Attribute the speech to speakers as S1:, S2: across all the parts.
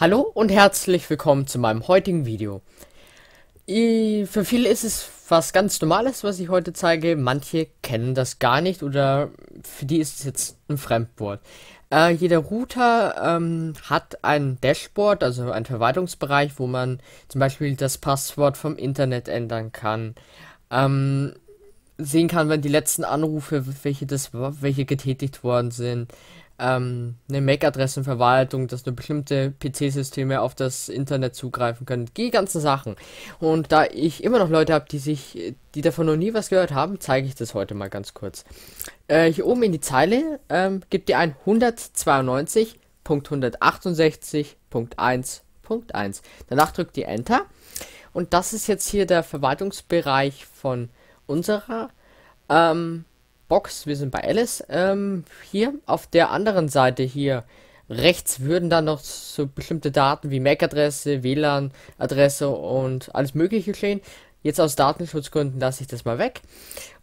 S1: Hallo und herzlich willkommen zu meinem heutigen Video. I, für viele ist es was ganz Normales, was ich heute zeige. Manche kennen das gar nicht oder für die ist es jetzt ein Fremdwort. Äh, jeder Router ähm, hat ein Dashboard, also einen Verwaltungsbereich, wo man zum Beispiel das Passwort vom Internet ändern kann. Ähm, sehen kann, wenn die letzten Anrufe, welche, das, welche getätigt worden sind ähm, eine MAC-Adressenverwaltung, dass nur bestimmte PC-Systeme auf das Internet zugreifen können. Die ganzen Sachen. Und da ich immer noch Leute habe, die sich, die davon noch nie was gehört haben, zeige ich das heute mal ganz kurz. Äh, hier oben in die Zeile ähm, gibt ihr ein 192.168.1.1. Danach drückt ihr Enter. Und das ist jetzt hier der Verwaltungsbereich von unserer ähm, Box. Wir sind bei Alice. Ähm, hier auf der anderen Seite hier rechts würden dann noch so bestimmte Daten wie MAC-Adresse, WLAN-Adresse und alles mögliche stehen. Jetzt aus Datenschutzgründen lasse ich das mal weg.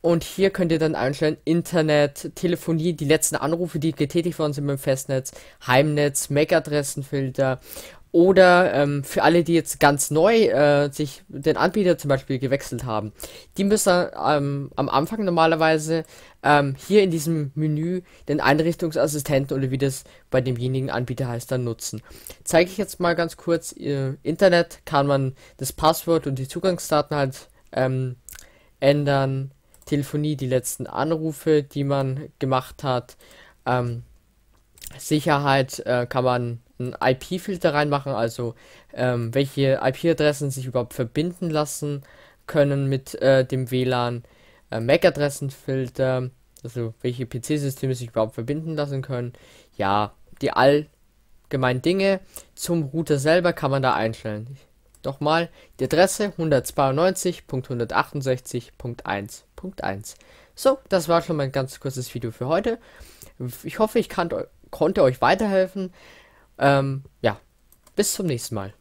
S1: Und hier könnt ihr dann einstellen Internet, Telefonie, die letzten Anrufe, die getätigt worden sind im Festnetz, Heimnetz, MAC-Adressenfilter oder ähm, für alle, die jetzt ganz neu äh, sich den Anbieter zum Beispiel gewechselt haben, die müssen ähm, am Anfang normalerweise ähm, hier in diesem Menü den Einrichtungsassistenten oder wie das bei demjenigen Anbieter heißt, dann nutzen. Zeige ich jetzt mal ganz kurz. Äh, Internet kann man das Passwort und die Zugangsdaten halt ähm, ändern. Telefonie, die letzten Anrufe, die man gemacht hat. Ähm, Sicherheit äh, kann man einen IP-Filter reinmachen, also ähm, welche IP-Adressen sich überhaupt verbinden lassen können mit äh, dem WLAN, äh, MAC-Adressenfilter, also welche PC-Systeme sich überhaupt verbinden lassen können. Ja, die allgemeinen Dinge zum Router selber kann man da einstellen. Nochmal die Adresse 192.168.1.1. So, das war schon mein ganz kurzes Video für heute. Ich hoffe, ich kann, konnte euch weiterhelfen. Ähm, ja, bis zum nächsten Mal.